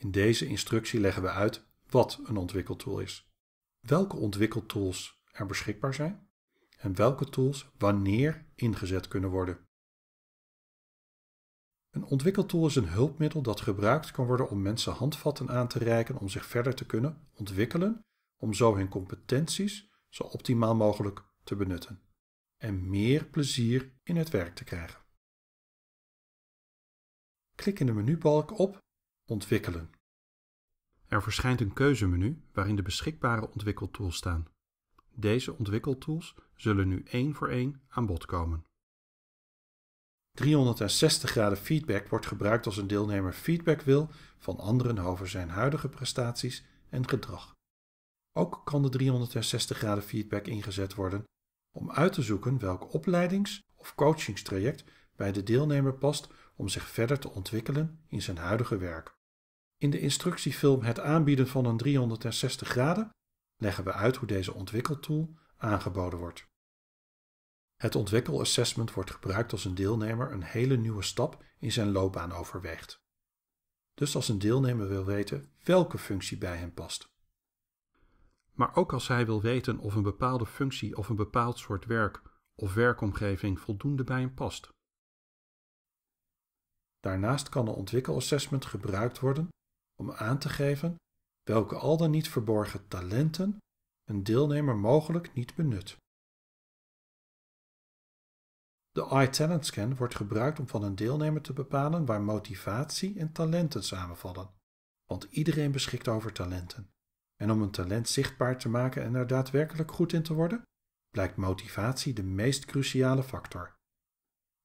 In deze instructie leggen we uit wat een ontwikkeltool is, welke ontwikkeltools er beschikbaar zijn en welke tools wanneer ingezet kunnen worden. Een ontwikkeltool is een hulpmiddel dat gebruikt kan worden om mensen handvatten aan te reiken om zich verder te kunnen ontwikkelen, om zo hun competenties zo optimaal mogelijk te benutten en meer plezier in het werk te krijgen. Klik in de menubalk op Ontwikkelen. Er verschijnt een keuzemenu waarin de beschikbare ontwikkeltools staan. Deze ontwikkeltools zullen nu één voor één aan bod komen. 360 graden feedback wordt gebruikt als een deelnemer feedback wil van anderen over zijn huidige prestaties en gedrag. Ook kan de 360 graden feedback ingezet worden om uit te zoeken welk opleidings- of coachingstraject bij de deelnemer past om zich verder te ontwikkelen in zijn huidige werk. In de instructiefilm Het aanbieden van een 360 graden leggen we uit hoe deze ontwikkeltool aangeboden wordt. Het ontwikkelassessment wordt gebruikt als een deelnemer een hele nieuwe stap in zijn loopbaan overweegt. Dus als een deelnemer wil weten welke functie bij hem past. Maar ook als hij wil weten of een bepaalde functie of een bepaald soort werk of werkomgeving voldoende bij hem past. Daarnaast kan een ontwikkelassessment gebruikt worden om aan te geven welke al dan niet verborgen talenten een deelnemer mogelijk niet benut. De iTalent Scan wordt gebruikt om van een deelnemer te bepalen waar motivatie en talenten samenvallen, want iedereen beschikt over talenten. En om een talent zichtbaar te maken en er daadwerkelijk goed in te worden, blijkt motivatie de meest cruciale factor.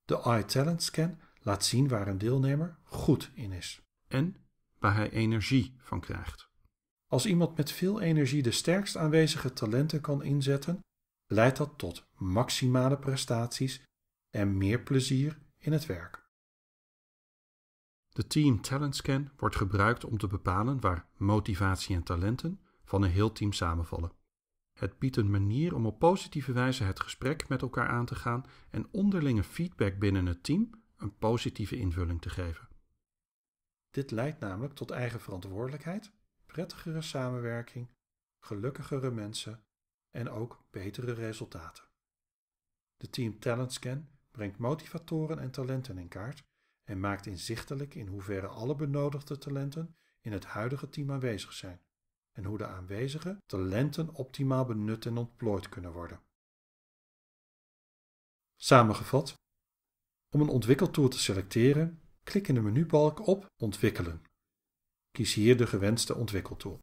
De iTalent Scan laat zien waar een deelnemer goed in is. En waar hij energie van krijgt. Als iemand met veel energie de sterkst aanwezige talenten kan inzetten, leidt dat tot maximale prestaties en meer plezier in het werk. De Team Talent Scan wordt gebruikt om te bepalen waar motivatie en talenten van een heel team samenvallen. Het biedt een manier om op positieve wijze het gesprek met elkaar aan te gaan en onderlinge feedback binnen het team een positieve invulling te geven. Dit leidt namelijk tot eigen verantwoordelijkheid, prettigere samenwerking, gelukkigere mensen en ook betere resultaten. De Team Talent Scan brengt motivatoren en talenten in kaart en maakt inzichtelijk in hoeverre alle benodigde talenten in het huidige team aanwezig zijn en hoe de aanwezige talenten optimaal benut en ontplooid kunnen worden. Samengevat, om een ontwikkeltoer te selecteren Klik in de menubalk op Ontwikkelen. Kies hier de gewenste ontwikkeltool.